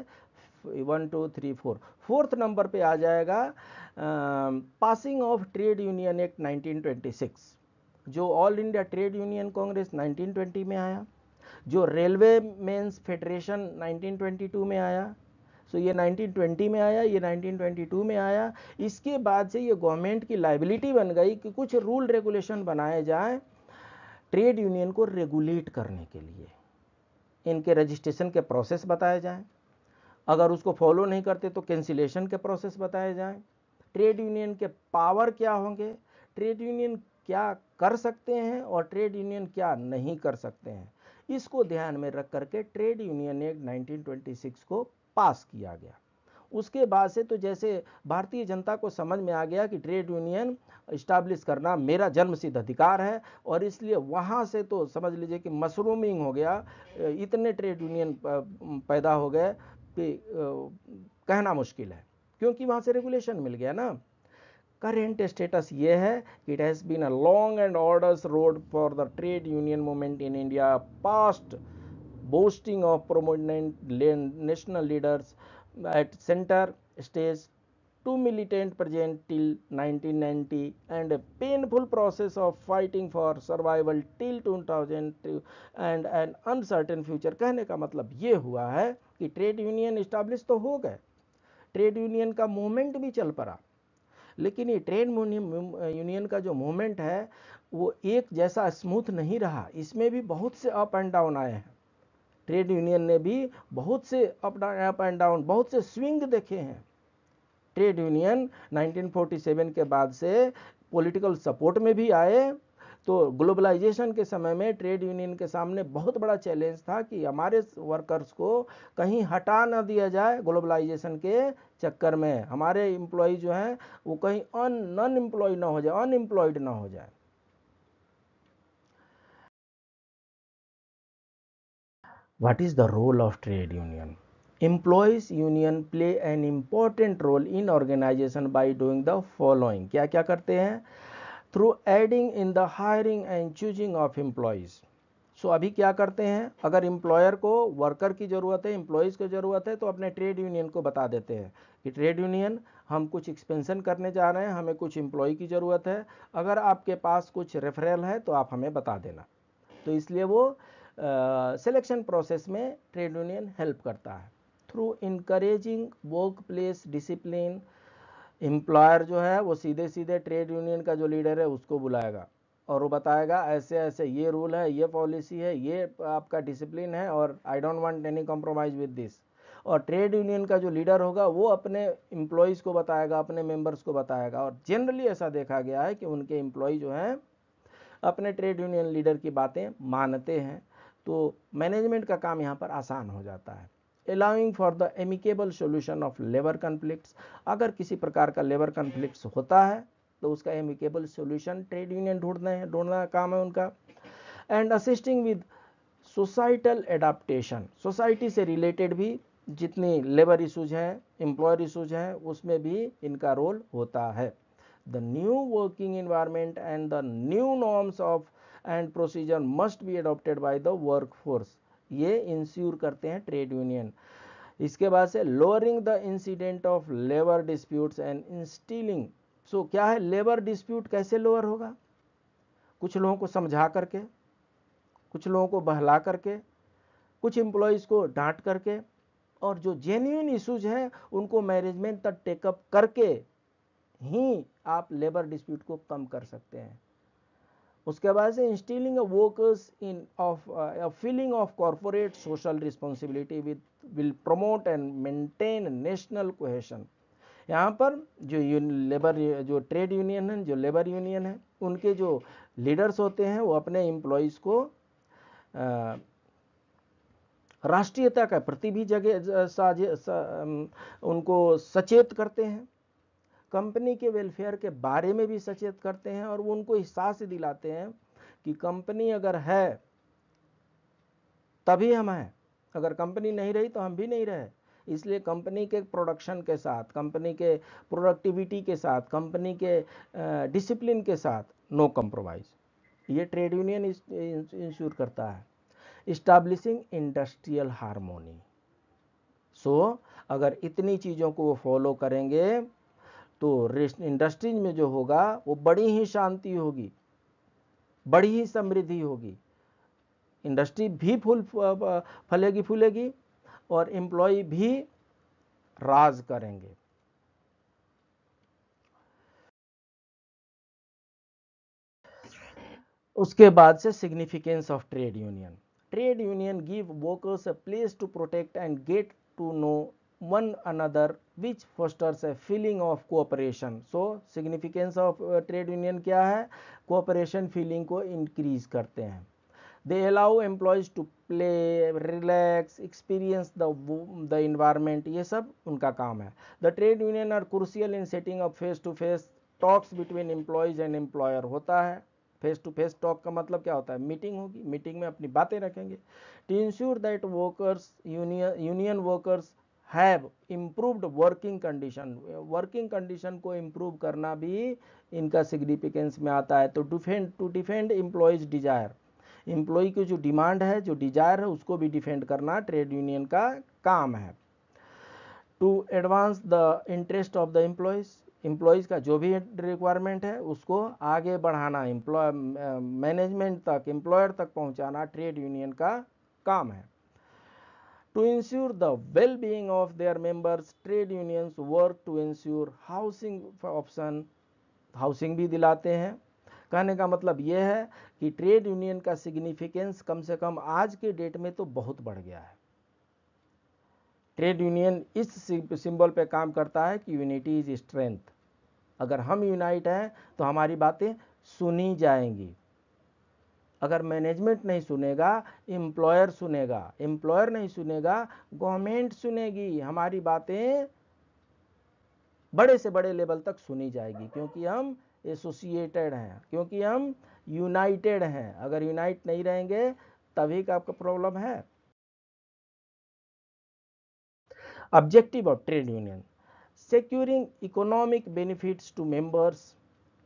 one two three four fourth number पे आ जाएगा passing of trade union act 1926 जो all India trade union congress 1920 में आया जो रेलवे मेंस फेडरेशन 1922 में आया सो so ये 1920 में आया ये 1922 में आया इसके बाद से ये गवर्नमेंट की लाइबिलिटी बन गई कि कुछ रूल रेगुलेशन बनाए जाएं ट्रेड यूनियन को रेगुलेट करने के लिए इनके रजिस्ट्रेशन के प्रोसेस बताए जाएं अगर उसको फॉलो नहीं करते तो कैंसिलेशन के प्रोसेस बताए जाएं ट्रेड यूनियन के पावर क्या होंगे ट्रेड यूनियन क्या कर सकते हैं और ट्रेड यूनियन क्या नहीं कर सकते हैं इसको ध्यान में रख करके ट्रेड यूनियन एक्ट 1926 को पास किया गया उसके बाद से तो जैसे भारतीय जनता को समझ में आ गया कि ट्रेड यूनियन इस्टाब्लिश करना मेरा जन्म सिद्ध अधिकार है और इसलिए वहाँ से तो समझ लीजिए कि मशरूमिंग हो गया इतने ट्रेड यूनियन पैदा हो गए कि कहना मुश्किल है क्योंकि वहाँ से रेगुलेशन मिल गया ना करेंट स्टेटस ये है कि it has been a long and orders road for the trade union movement in India past boasting of prominent national leaders at center stage two militant present till 1990 and a painful process of fighting for survival till 2002 and an uncertain future kehne ka matlab ye hua hai ki trade union establish to ho gaye trade union ka movement bhi chal पड़ा lekin ye trade union ka jo movement hai wo ek jaisa smooth nahi raha isme bhi bahut se up and down aaye hain trade union ने भी बहुत से अप अप एंड डाउन बहुत से स्विंग देखे हैं ट्रेड यूनियन 1947 के बाद से पॉलिटिकल सपोर्ट में भी आए तो ग्लोबलाइजेशन के समय में ट्रेड यूनियन के सामने बहुत बड़ा चैलेंज था कि हमारे वर्कर्स को कहीं हटा ना दिया जाए ग्लोबलाइजेशन के चक्कर में हमारे एम्प्लॉय जो हैं वो कहीं अन एम्प्लॉय ना हो जाए अनएम्प्लॉयड ना हो जाए What is the role of trade union? Employees union play an important role in organization by doing the following. क्या क्या करते हैं through aiding in the hiring and choosing of employees so अभी क्या करते हैं अगर एम्प्लॉयर को वर्कर की ज़रूरत है एम्प्लॉयज़ की ज़रूरत है तो अपने ट्रेड यूनियन को बता देते हैं कि ट्रेड यूनियन हम कुछ एक्सपेंशन करने जा रहे हैं हमें कुछ एम्प्लॉय की ज़रूरत है अगर आपके पास कुछ रेफरल है तो आप हमें बता देना तो इसलिए वो सिलेक्शन प्रोसेस में ट्रेड यूनियन हेल्प करता है through encouraging workplace discipline employer जो है वो सीधे सीधे ट्रेड यूनियन का जो लीडर है उसको बुलाएगा और वो बताएगा ऐसे ऐसे ये रूल है ये पॉलिसी है ये आपका डिसिप्लिन है और I don't want any compromise with this और ट्रेड यूनियन का जो लीडर होगा वो अपने एम्प्लॉयज़ को बताएगा अपने मेंबर्स को बताएगा और जनरली ऐसा देखा गया है कि उनके एम्प्लॉय जो हैं अपने ट्रेड यूनियन लीडर की बातें मानते हैं तो मैनेजमेंट का काम यहाँ पर आसान हो जाता है allowing for the amicable solution of labour conflict अगर किसी प्रकार का लेबर कन्फ्लिक्ट होता है तो उसका एमिकेबल सोल्यूशन ट्रेड यूनियन ढूंढना है ढूंढना का काम है उनका and assisting with societal adaptation society से रिलेटेड भी जितनी लेबर इशूज हैं एम्प्लॉयर इशूज हैं उसमें भी इनका रोल होता है the new working environment and the new norms of and procedure must be adopted by the workforce ये इंश्योर करते हैं ट्रेड यूनियन इसके बाद से lowering the incident of labour disputes and instilling so क्या है लेबर डिस्प्यूट कैसे लोअर होगा कुछ लोगों को समझा करके कुछ लोगों को बहला करके कुछ एम्प्लॉयज़ को डांट करके और जो जेन्यून इशूज हैं उनको मैनेजमेंट तक टेकअप करके ही आप लेबर डिस्प्यूट को कम कर सकते हैं उसके बाद से instilling workers in of feeling of corporate social responsibility with will promote and maintain national cohesion यहाँ पर जो लेबर जो ट्रेड यूनियन है जो लेबर यूनियन है उनके जो लीडर्स होते हैं वो अपने एम्प्लॉयज़ को uh, राष्ट्रीयता का प्रति भी जगह साझे सा, um, उनको सचेत करते हैं कंपनी के वेलफेयर के बारे में भी सचेत करते हैं और वो उनको एहसास दिलाते हैं कि कंपनी अगर है तभी हम हैं अगर कंपनी नहीं रही तो हम भी नहीं रहे इसलिए कंपनी के प्रोडक्शन के साथ कंपनी के प्रोडक्टिविटी के साथ कंपनी के डिसिप्लिन के साथ नो कंप्रोमाइज़ ये ट्रेड यूनियन इंश्योर करता है इस्टाब्लिशिंग इंडस्ट्रियल हारमोनी सो अगर इतनी चीज़ों को वो फॉलो करेंगे तो इंडस्ट्रीज में जो होगा वो बड़ी ही शांति होगी बड़ी ही समृद्धि होगी इंडस्ट्री भी फूल फलेगी फूलेगी और एम्प्लॉय भी राज करेंगे उसके बाद से significance of trade union trade union give workers a place to protect and get to know one another which fosters a feeling of cooperation so significance of uh, trade union क्या है cooperation feeling को increase करते हैं they allow employees to play relax experience the the environment ये सब उनका काम है the trade union are crucial in setting up face to face talks between employees and employer होता है फेस टू फेस टॉक का मतलब क्या होता है मीटिंग होगी मीटिंग में अपनी बातें रखेंगे to ensure that workers union union workers have improved working condition working condition को इम्प्रूव करना भी इनका सिग्निफिकेंस में आता है तो defend to defend employees desire employee की जो डिमांड है जो डिजायर है उसको भी डिफेंड करना ट्रेड यूनियन का काम है to advance the interest of the employees employees का जो भी रिक्वायरमेंट है उसको आगे बढ़ाना एम्प्लॉय मैनेजमेंट तक एम्प्लॉयर तक पहुंचाना ट्रेड यूनियन का काम है To ensure the well-being of their members, trade unions work to ensure housing option housing भी दिलाते हैं कहने का मतलब यह है कि ट्रेड यूनियन का सिग्निफिकेंस कम से कम आज के डेट में तो बहुत बढ़ गया है ट्रेड यूनियन इस सिंबल पे काम करता है कि यूनिटी इज स्ट्रेंथ अगर हम यूनाइट हैं तो हमारी बातें सुनी जाएंगी अगर मैनेजमेंट नहीं सुनेगा एम्प्लॉयर सुनेगा एम्प्लॉयर नहीं सुनेगा गवर्नमेंट सुनेगी हमारी बातें बड़े से बड़े लेवल तक सुनी जाएगी क्योंकि हम एसोसिएटेड हैं क्योंकि हम यूनाइटेड हैं अगर यूनाइट नहीं रहेंगे तभी का आपका प्रॉब्लम है objective of trade union securing economic benefits to members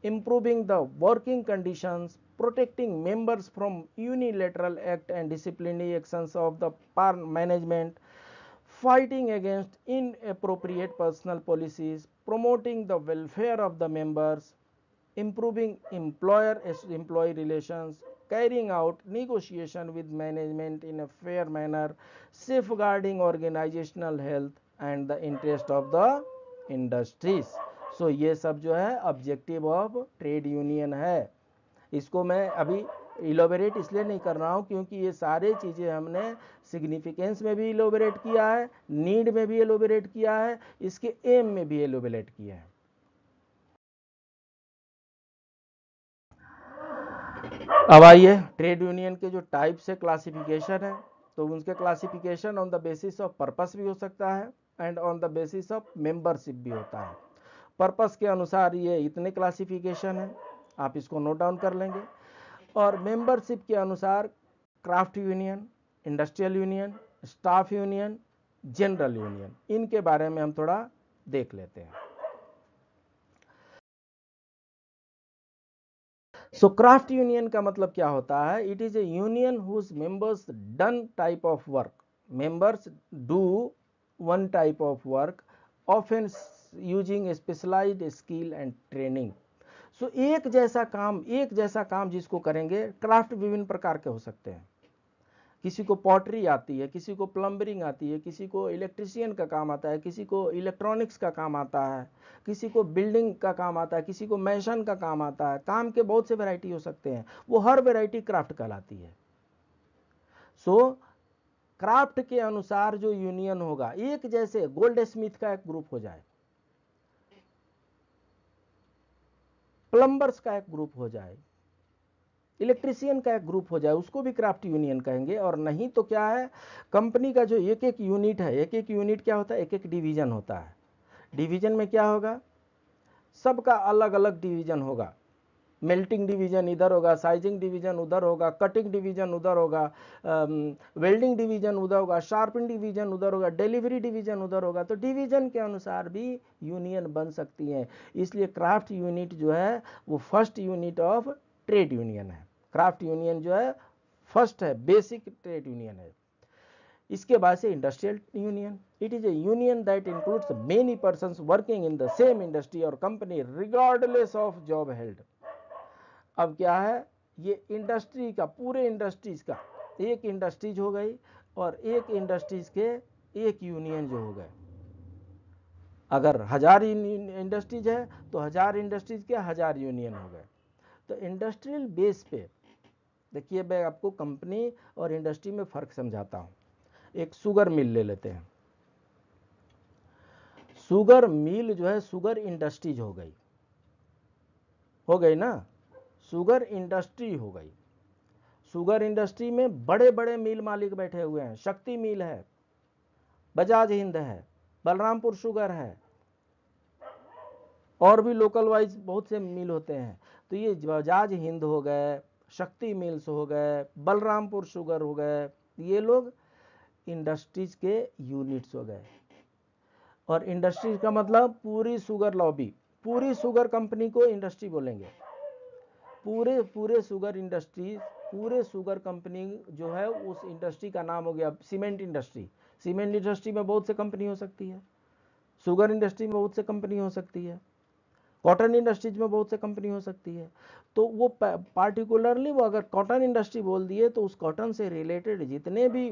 improving the working conditions protecting members from unilateral act and disciplinary actions of the management, fighting against inappropriate personal policies, promoting the welfare of the members, improving employer employee relations, carrying out negotiation with management in a fair manner, safeguarding organizational health and the interest of the industries. so, ये सब जो है objective of trade union है इसको मैं अभी इलोबरेट इसलिए नहीं कर रहा हूँ क्योंकि ये सारे चीज़ें हमने सिग्निफिकेंस में भी इलोबरेट किया है नीड में भी एलोबरेट किया है इसके एम में भी एलोबरेट किया है अब आइए ट्रेड यूनियन के जो टाइप्स है क्लासिफिकेशन है तो उनके classification on the basis of purpose भी हो सकता है and on the basis of membership भी होता है पर्पस के अनुसार ये इतने क्लासिफिकेशन है आप इसको नोट डाउन कर लेंगे और मेंबरशिप के अनुसार craft union industrial union staff union general union इनके बारे में हम थोड़ा देख लेते हैं सो क्राफ्ट यूनियन का मतलब क्या होता है it is a union whose members done type of work members do one type of work offence using specialised skill and training so so, एक जैसा काम एक जैसा काम जिसको करेंगे क्राफ्ट विभिन्न प्रकार के हो सकते हैं किसी को पॉटरी आती है किसी को प्लम्बरिंग आती है किसी को इलेक्ट्रिशियन का काम आता है किसी को इलेक्ट्रॉनिक्स का काम आता है किसी को बिल्डिंग का काम आता है किसी को मैशन का काम आता है काम के बहुत से वैरायटी हो सकते हैं वो हर वैरायटी क्राफ्ट कहलाती है सो so, क्राफ्ट के अनुसार जो यूनियन होगा एक जैसे गोल्ड स्मिथ का एक ग्रुप हो जाए प्लम्बर्स का एक ग्रुप हो जाए इलेक्ट्रिशियन का एक ग्रुप हो जाए उसको भी क्राफ्ट यूनियन कहेंगे और नहीं तो क्या है कंपनी का जो एक एक यूनिट है एक एक यूनिट क्या होता है एक एक डिवीज़न होता है डिवीज़न में क्या होगा सबका अलग अलग डिवीज़न होगा मेल्टिंग डिवीजन इधर होगा साइजिंग डिवीजन उधर होगा कटिंग डिवीजन उधर होगा वेल्डिंग um, डिवीजन उधर होगा शार्पिंग डिवीजन उधर होगा डिलीवरी डिवीजन उधर होगा तो डिवीजन के अनुसार भी यूनियन बन सकती है इसलिए क्राफ्ट यूनिट जो है वो first unit of trade union है क्राफ्ट यूनियन जो है फर्स्ट है बेसिक ट्रेड यूनियन है इसके बाद से industrial union it is a union that includes many person working in the same industry और company regardless of job held अब क्या है ये इंडस्ट्री का पूरे इंडस्ट्रीज़ का एक इंडस्ट्रीज हो गई और एक इंडस्ट्रीज के एक यूनियन जो हो गए अगर हजार इंडस्ट्रीज है तो हजार इंडस्ट्रीज के हजार यूनियन हो गए तो इंडस्ट्रियल बेस पे देखिए मैं आपको कंपनी और इंडस्ट्री में फ़र्क समझाता हूं एक सुगर मिल ले लेते हैं सुगर मिल जो है सुगर इंडस्ट्रीज हो गई हो गई ना शुगर इंडस्ट्री हो गई शुगर इंडस्ट्री में बड़े बड़े मिल मालिक बैठे हुए हैं शक्ति मिल है बजाज हिंद है बलरामपुर शुगर है और भी लोकल वाइज बहुत से मिल होते हैं तो ये बजाज हिंद हो गए शक्ति मिल्स हो गए बलरामपुर शुगर हो गए ये लोग इंडस्ट्रीज के यूनिट्स हो गए और इंडस्ट्रीज का मतलब पूरी शुगर लॉबी पूरी शुगर कंपनी को इंडस्ट्री बोलेंगे पूरे पूरे शुगर इंडस्ट्री पूरे शुगर कंपनी जो है उस इंडस्ट्री का नाम हो गया सीमेंट इंडस्ट्री सीमेंट इंडस्ट्री में बहुत से कंपनी हो सकती है शुगर इंडस्ट्री में बहुत से कंपनी हो सकती है कॉटन इंडस्ट्रीज में बहुत से कंपनी हो सकती है तो वो पार्टिकुलरली वो अगर कॉटन इंडस्ट्री बोल दिए तो उस कॉटन से रिलेटेड जितने भी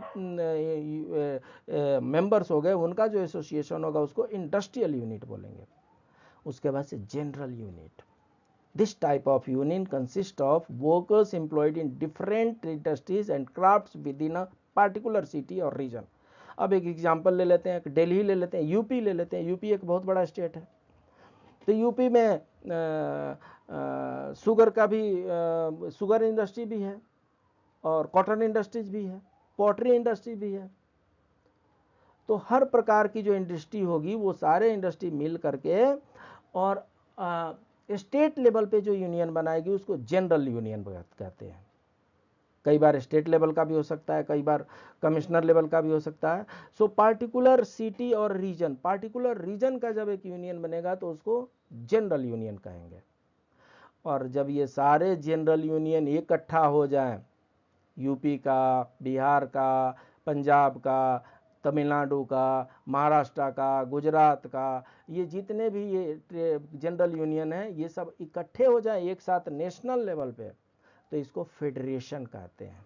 मेंबर्स हो गए उनका जो एसोसिएशन होगा उसको इंडस्ट्रियल यूनिट बोलेंगे उसके बाद से general unit This type of union consists of workers employed in different industries and crafts within a particular city or region. अब एक एग्जाम्पल ले लेते हैं दिल्ली ले लेते हैं यूपी ले लेते हैं यूपी एक बहुत बड़ा स्टेट है तो यूपी में आ, आ, सुगर का भी आ, सुगर इंडस्ट्री भी है और कॉटन इंडस्ट्रीज भी है पॉटरी इंडस्ट्री भी है तो हर प्रकार की जो इंडस्ट्री होगी वो सारे इंडस्ट्री मिल करके और स्टेट लेवल पे जो यूनियन बनाएगी उसको जनरल यूनियन कहते हैं कई बार स्टेट लेवल का भी हो सकता है कई बार कमिश्नर लेवल का भी हो सकता है सो पार्टिकुलर सिटी और रीजन पार्टिकुलर रीजन का जब एक यूनियन बनेगा तो उसको जनरल यूनियन कहेंगे और जब ये सारे जनरल यूनियन इकट्ठा हो जाए यूपी का बिहार का पंजाब का तमिलनाडु का महाराष्ट्र का गुजरात का ये जितने भी ये जनरल यूनियन है ये सब इकट्ठे हो जाए एक साथ नेशनल लेवल पे तो इसको फेडरेशन कहते हैं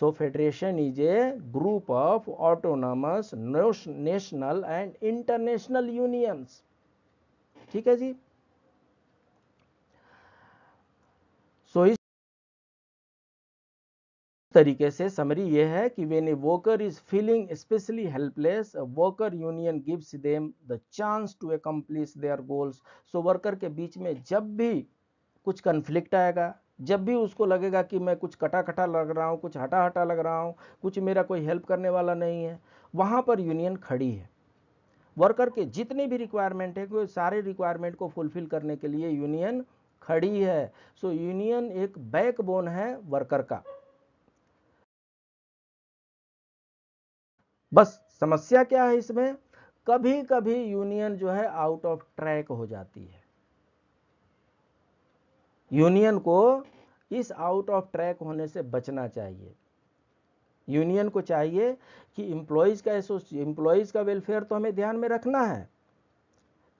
so federation is a group of autonomous national and international unions ठीक है जी तरीके से समरी ये है कि when a worker is feeling specially helpless worker union gives them the chance to accomplish their goals so worker के बीच में जब भी कुछ कन्फ्लिक्ट आएगा जब भी उसको लगेगा कि मैं कुछ कटा कटा लग रहा हूँ कुछ हटा हटा लग रहा हूँ कुछ मेरा कोई हेल्प करने वाला नहीं है वहाँ पर यूनियन खड़ी है वर्कर के जितने भी रिक्वायरमेंट है वो सारे रिक्वायरमेंट को फुलफिल करने के लिए यूनियन खड़ी है सो so, यूनियन एक बैकबोन है वर्कर का बस समस्या क्या है इसमें कभी कभी यूनियन जो है आउट ऑफ ट्रैक हो जाती है यूनियन को इस आउट ऑफ ट्रैक होने से बचना चाहिए यूनियन को चाहिए कि इम्प्लॉयज़ का इंप्लॉयज का वेलफेयर तो हमें ध्यान में रखना है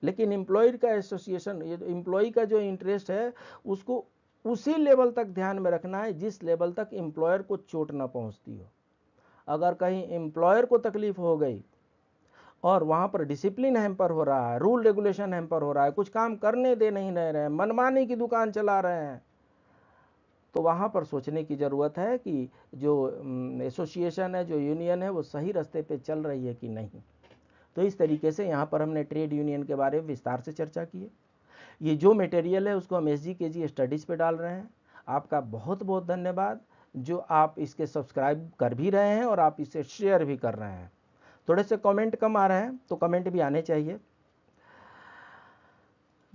लेकिन एम्प्लॉयर का एसोसिएशन इंप्लॉय का जो इंटरेस्ट है उसको उसी लेवल तक ध्यान में रखना है जिस लेवल तक इंप्लॉयर को चोट ना पहुंचती हो अगर कहीं एम्प्लॉयर को तकलीफ हो गई और वहाँ पर डिसिप्लिन हैम्पर हो रहा है रूल रेगुलेशन हैम्पर हो रहा है कुछ काम करने दे नहीं रह रहे हैं मनमानी की दुकान चला रहे हैं तो वहाँ पर सोचने की ज़रूरत है कि जो एसोसिएशन है जो यूनियन है वो सही रास्ते पे चल रही है कि नहीं तो इस तरीके से यहाँ पर हमने ट्रेड यूनियन के बारे में विस्तार से चर्चा की है ये जो मटेरियल है उसको हम एस जी स्टडीज़ पर डाल रहे हैं आपका बहुत बहुत धन्यवाद जो आप इसके सब्सक्राइब कर भी रहे हैं और आप इसे शेयर भी कर रहे हैं थोड़े से कमेंट कम आ रहे हैं तो कमेंट भी आने चाहिए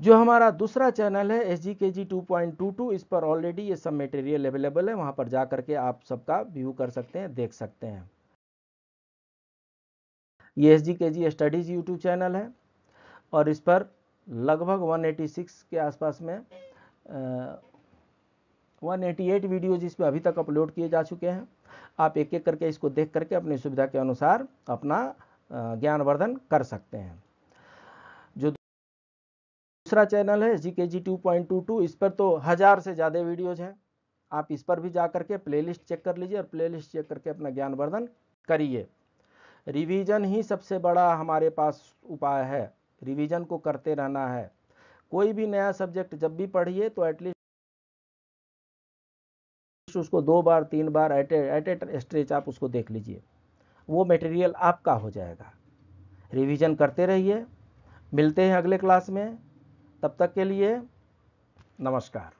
जो हमारा दूसरा चैनल है S G K G two point two two इस पर ऑलरेडी ये सब मटेरियल अवेलेबल है वहाँ पर जा करके आप सबका व्यू कर सकते हैं देख सकते हैं ये एस जी के जी स्टडीज़ यूट्यूब चैनल है और इस पर लगभग 186 के आसपास में आ, 188 वीडियोज़ वीडियो जिसमें अभी तक अपलोड किए जा चुके हैं आप एक एक करके इसको देख करके अपनी सुविधा के अनुसार अपना ज्ञानवर्धन कर सकते हैं जो दूसरा चैनल है G K G two point two two इस पर तो हज़ार से ज़्यादा वीडियोज़ हैं आप इस पर भी जा करके लिस्ट चेक कर लीजिए और लिस्ट चेक करके अपना ज्ञानवर्धन करिए रिवीजन ही सबसे बड़ा हमारे पास उपाय है रिवीजन को करते रहना है कोई भी नया सब्जेक्ट जब भी पढ़िए तो एटलीस्ट उसको दो बार तीन बार एट एट एट स्ट्रेच आप उसको देख लीजिए वो मटेरियल आपका हो जाएगा रिवीजन करते रहिए मिलते हैं अगले क्लास में तब तक के लिए नमस्कार